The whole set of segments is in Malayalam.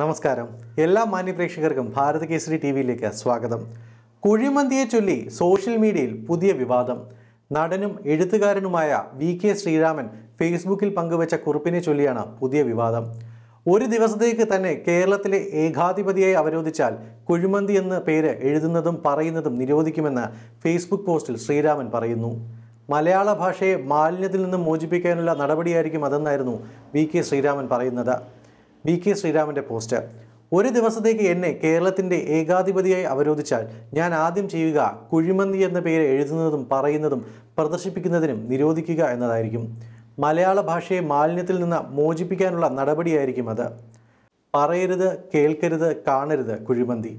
നമസ്കാരം എല്ലാ മാന്യപ്രേക്ഷകർക്കും ഭാരത് കേസരി ടി വിയിലേക്ക് സ്വാഗതം കുഴിമന്തിയെ ചൊല്ലി സോഷ്യൽ മീഡിയയിൽ പുതിയ വിവാദം നടനും എഴുത്തുകാരനുമായ വി കെ ശ്രീരാമൻ ഫേസ്ബുക്കിൽ പങ്കുവച്ച കുറിപ്പിനെ ചൊല്ലിയാണ് പുതിയ വിവാദം ഒരു ദിവസത്തേക്ക് തന്നെ കേരളത്തിലെ ഏകാധിപതിയായി അവരോധിച്ചാൽ കുഴിമന്തി എന്ന പേര് എഴുതുന്നതും പറയുന്നതും നിരോധിക്കുമെന്ന് ഫേസ്ബുക്ക് പോസ്റ്റിൽ ശ്രീരാമൻ പറയുന്നു മലയാള ഭാഷയെ മാലിന്യത്തിൽ നിന്ന് മോചിപ്പിക്കാനുള്ള നടപടിയായിരിക്കും അതെന്നായിരുന്നു വി കെ ശ്രീരാമൻ പറയുന്നത് വി കെ ശ്രീരാമൻ്റെ പോസ്റ്റ് ഒരു ദിവസത്തേക്ക് എന്നെ കേരളത്തിൻ്റെ ഏകാധിപതിയായി അവരോധിച്ചാൽ ഞാൻ ആദ്യം ചെയ്യുക കുഴിമന്തി എന്ന പേര് എഴുതുന്നതും പറയുന്നതും പ്രദർശിപ്പിക്കുന്നതിനും നിരോധിക്കുക എന്നതായിരിക്കും മലയാള ഭാഷയെ മാലിന്യത്തിൽ നിന്ന് മോചിപ്പിക്കാനുള്ള നടപടിയായിരിക്കും അത് പറയരുത് കേൾക്കരുത് കാണരുത് കുഴിമന്തി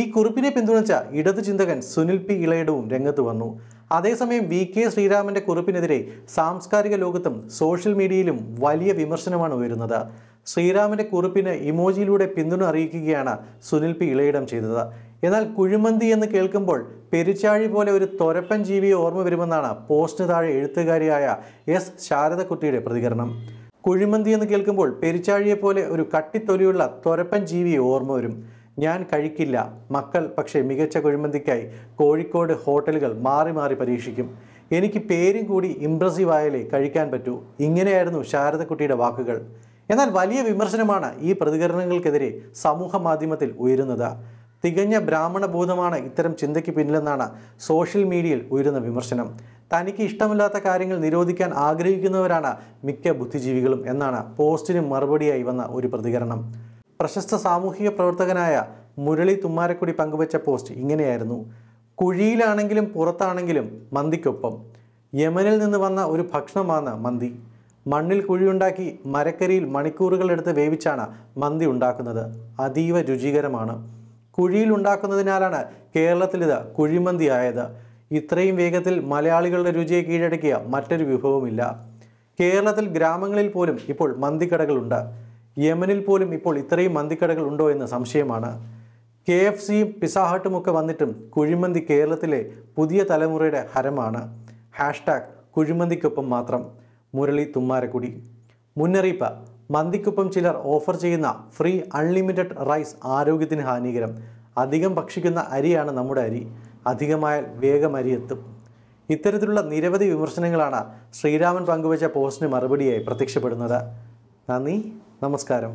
ഈ കുറിപ്പിനെ പിന്തുണച്ച ഇടതു ചിന്തകൻ സുനിൽ പി ഇളയിടവും രംഗത്ത് വന്നു അതേസമയം വി കെ ശ്രീരാമൻ്റെ കുറിപ്പിനെതിരെ സാംസ്കാരിക ലോകത്തും സോഷ്യൽ മീഡിയയിലും വലിയ വിമർശനമാണ് ഉയരുന്നത് ശ്രീരാമിൻ്റെ കുറിപ്പിന് ഇമോജിയിലൂടെ പിന്തുണ അറിയിക്കുകയാണ് സുനിൽ പി ഇളയിടം ചെയ്തത് എന്നാൽ കുഴിമന്തി എന്ന് കേൾക്കുമ്പോൾ പെരിച്ചാഴി പോലെ ഒരു തൊരപ്പൻ ജീവിയെ ഓർമ്മ വരുമെന്നാണ് പോസ്റ്റിന് താഴെ എഴുത്തുകാരിയായ എസ് ശാരദക്കുട്ടിയുടെ പ്രതികരണം കുഴിമന്തി എന്ന് കേൾക്കുമ്പോൾ പെരിച്ചാഴിയെ പോലെ ഒരു കട്ടിത്തൊലിയുള്ള തൊരപ്പൻ ജീവിയെ ഓർമ്മ വരും ഞാൻ കഴിക്കില്ല മക്കൾ പക്ഷേ മികച്ച കുഴിമന്തിക്കായി കോഴിക്കോട് ഹോട്ടലുകൾ മാറി മാറി പരീക്ഷിക്കും എനിക്ക് പേരും കൂടി ആയാലേ കഴിക്കാൻ പറ്റൂ ഇങ്ങനെയായിരുന്നു ശാരദക്കുട്ടിയുടെ വാക്കുകൾ എന്നാൽ വലിയ വിമർശനമാണ് ഈ പ്രതികരണങ്ങൾക്കെതിരെ സമൂഹ മാധ്യമത്തിൽ ഉയരുന്നത് തികഞ്ഞ ബ്രാഹ്മണബോധമാണ് ഇത്തരം ചിന്തയ്ക്ക് പിന്നിലെന്നാണ് സോഷ്യൽ മീഡിയയിൽ ഉയരുന്ന വിമർശനം തനിക്ക് ഇഷ്ടമില്ലാത്ത കാര്യങ്ങൾ നിരോധിക്കാൻ ആഗ്രഹിക്കുന്നവരാണ് മിക്ക ബുദ്ധിജീവികളും എന്നാണ് പോസ്റ്റിന് മറുപടിയായി വന്ന ഒരു പ്രതികരണം പ്രശസ്ത സാമൂഹിക പ്രവർത്തകനായ മുരളി തുമ്മാരക്കുടി പങ്കുവച്ച പോസ്റ്റ് ഇങ്ങനെയായിരുന്നു കുഴിയിലാണെങ്കിലും പുറത്താണെങ്കിലും മന്തിക്കൊപ്പം യമനിൽ നിന്ന് വന്ന ഒരു ഭക്ഷണമാണ് മന്തി മണ്ണിൽ കുഴിയുണ്ടാക്കി മരക്കരിയിൽ മണിക്കൂറുകളെടുത്ത് വേവിച്ചാണ് മന്തി ഉണ്ടാക്കുന്നത് അതീവ രുചികരമാണ് കുഴിയിൽ ഉണ്ടാക്കുന്നതിനാലാണ് കേരളത്തിൽ ഇത് കുഴിമന്തി ആയത് ഇത്രയും വേഗത്തിൽ മലയാളികളുടെ രുചിയെ കീഴടക്കിയ മറ്റൊരു വിഭവമില്ല കേരളത്തിൽ ഗ്രാമങ്ങളിൽ പോലും ഇപ്പോൾ മന്തിക്കടകളുണ്ട് യമനിൽ പോലും ഇപ്പോൾ ഇത്രയും മന്തിക്കടകൾ ഉണ്ടോ എന്ന് സംശയമാണ് കെ എഫ് സിയും പിസാഹട്ടും ഒക്കെ വന്നിട്ടും കുഴിമന്തി കേരളത്തിലെ പുതിയ തലമുറയുടെ ഹരമാണ് ഹാഷ്ടാഗ് കുഴിമന്തിക്കൊപ്പം മാത്രം മുരളി തുമ്മാരക്കുടി മുന്നറിയിപ്പ് മന്തിക്കൊപ്പം ചിലർ ഓഫർ ചെയ്യുന്ന ഫ്രീ അൺലിമിറ്റഡ് റൈസ് ആരോഗ്യത്തിന് ഹാനികരം അധികം ഭക്ഷിക്കുന്ന അരിയാണ് നമ്മുടെ അരി അധികമായാൽ വേഗം അരിയെത്തും ഇത്തരത്തിലുള്ള നിരവധി വിമർശനങ്ങളാണ് ശ്രീരാമൻ പങ്കുവച്ച പോസ്റ്റിന് മറുപടിയായി പ്രത്യക്ഷപ്പെടുന്നത് നന്ദി നമസ്കാരം